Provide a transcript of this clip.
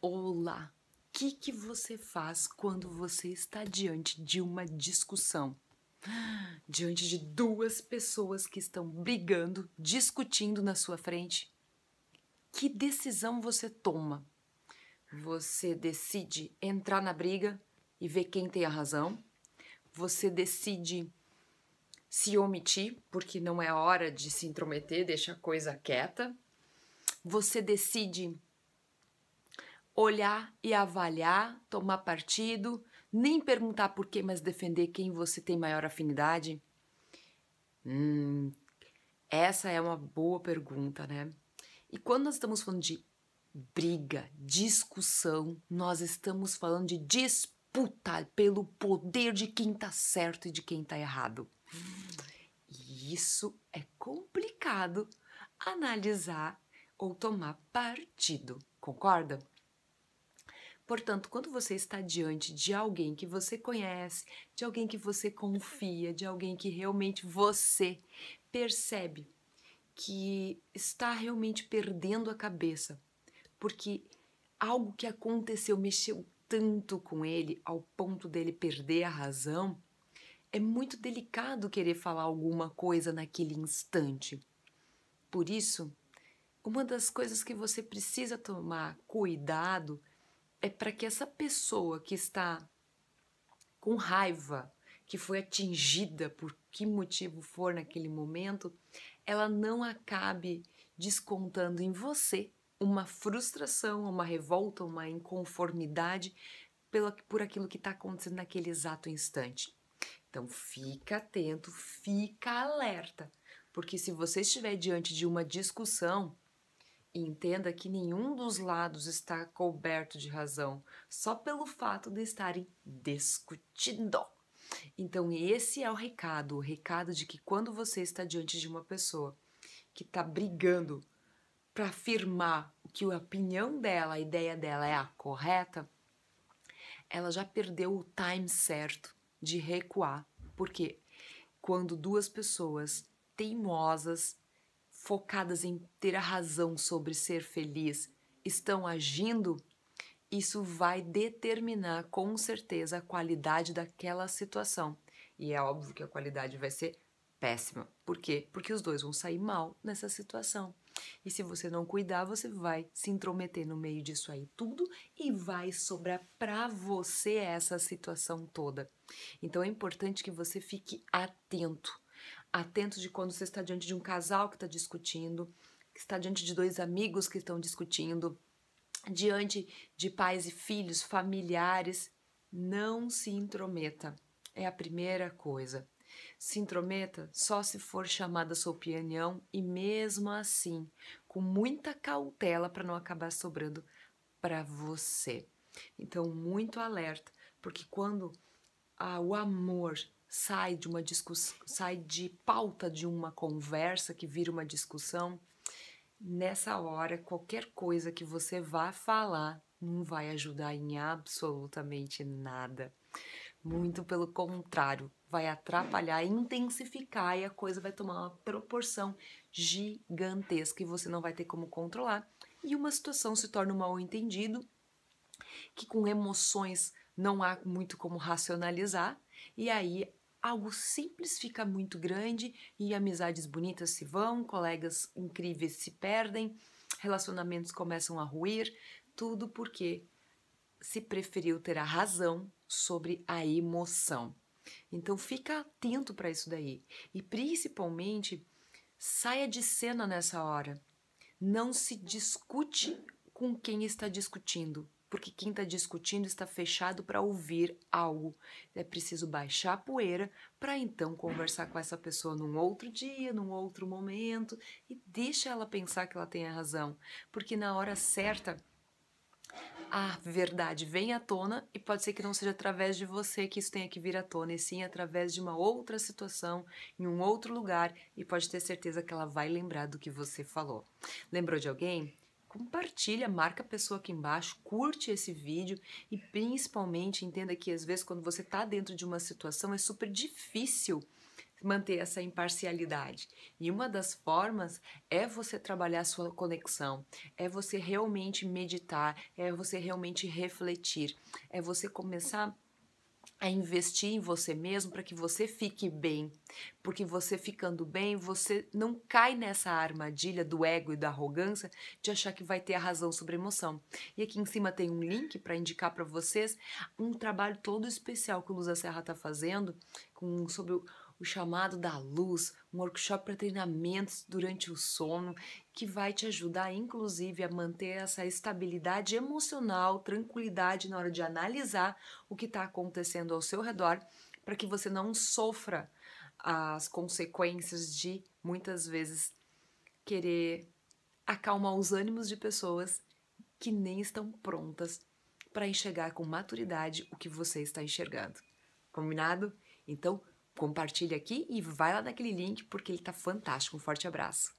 Olá! O que, que você faz quando você está diante de uma discussão? Diante de duas pessoas que estão brigando, discutindo na sua frente? Que decisão você toma? Você decide entrar na briga e ver quem tem a razão? Você decide se omitir, porque não é hora de se intrometer, deixa a coisa quieta? Você decide olhar e avaliar, tomar partido, nem perguntar por quê, mas defender quem você tem maior afinidade? Hum, essa é uma boa pergunta, né? E quando nós estamos falando de briga, discussão, nós estamos falando de disputa pelo poder de quem tá certo e de quem tá errado. E isso é complicado analisar ou tomar partido, concorda? Portanto, quando você está diante de alguém que você conhece, de alguém que você confia, de alguém que realmente você percebe que está realmente perdendo a cabeça, porque algo que aconteceu mexeu tanto com ele ao ponto dele perder a razão, é muito delicado querer falar alguma coisa naquele instante. Por isso, uma das coisas que você precisa tomar cuidado é para que essa pessoa que está com raiva, que foi atingida por que motivo for naquele momento, ela não acabe descontando em você uma frustração, uma revolta, uma inconformidade por aquilo que está acontecendo naquele exato instante. Então fica atento, fica alerta, porque se você estiver diante de uma discussão, e entenda que nenhum dos lados está coberto de razão, só pelo fato de estarem discutindo. Então, esse é o recado: o recado de que quando você está diante de uma pessoa que está brigando para afirmar que a opinião dela, a ideia dela é a correta, ela já perdeu o time certo de recuar. Porque quando duas pessoas teimosas focadas em ter a razão sobre ser feliz estão agindo, isso vai determinar com certeza a qualidade daquela situação. E é óbvio que a qualidade vai ser péssima. Por quê? Porque os dois vão sair mal nessa situação. E se você não cuidar, você vai se intrometer no meio disso aí tudo e vai sobrar para você essa situação toda. Então é importante que você fique atento atento de quando você está diante de um casal que está discutindo, que está diante de dois amigos que estão discutindo, diante de pais e filhos, familiares. Não se intrometa, é a primeira coisa. Se intrometa só se for chamada sua opinião e, mesmo assim, com muita cautela para não acabar sobrando para você. Então, muito alerta, porque quando ah, o amor sai de uma discussão, sai de pauta de uma conversa que vira uma discussão, nessa hora qualquer coisa que você vá falar não vai ajudar em absolutamente nada. Muito pelo contrário, vai atrapalhar, intensificar e a coisa vai tomar uma proporção gigantesca e você não vai ter como controlar. E uma situação se torna um mal entendido que com emoções não há muito como racionalizar, e aí algo simples fica muito grande e amizades bonitas se vão, colegas incríveis se perdem, relacionamentos começam a ruir, tudo porque se preferiu ter a razão sobre a emoção. Então fica atento para isso daí e principalmente saia de cena nessa hora. Não se discute com quem está discutindo porque quem está discutindo está fechado para ouvir algo. É preciso baixar a poeira para então conversar com essa pessoa num outro dia, num outro momento e deixa ela pensar que ela tem a razão, porque na hora certa a verdade vem à tona e pode ser que não seja através de você que isso tenha que vir à tona, e sim através de uma outra situação, em um outro lugar, e pode ter certeza que ela vai lembrar do que você falou. Lembrou de alguém? compartilha, marca a pessoa aqui embaixo, curte esse vídeo e principalmente entenda que às vezes quando você está dentro de uma situação é super difícil manter essa imparcialidade. E uma das formas é você trabalhar a sua conexão, é você realmente meditar, é você realmente refletir, é você começar a investir em você mesmo para que você fique bem, porque você ficando bem, você não cai nessa armadilha do ego e da arrogância de achar que vai ter a razão sobre a emoção. E aqui em cima tem um link para indicar para vocês um trabalho todo especial que o Lusa Serra está fazendo com, sobre o, o chamado da luz, um workshop para treinamentos durante o sono que vai te ajudar, inclusive, a manter essa estabilidade emocional, tranquilidade na hora de analisar o que está acontecendo ao seu redor, para que você não sofra as consequências de muitas vezes querer acalmar os ânimos de pessoas que nem estão prontas para enxergar com maturidade o que você está enxergando. Combinado? Então, compartilha aqui e vai lá naquele link porque ele tá fantástico. Um forte abraço.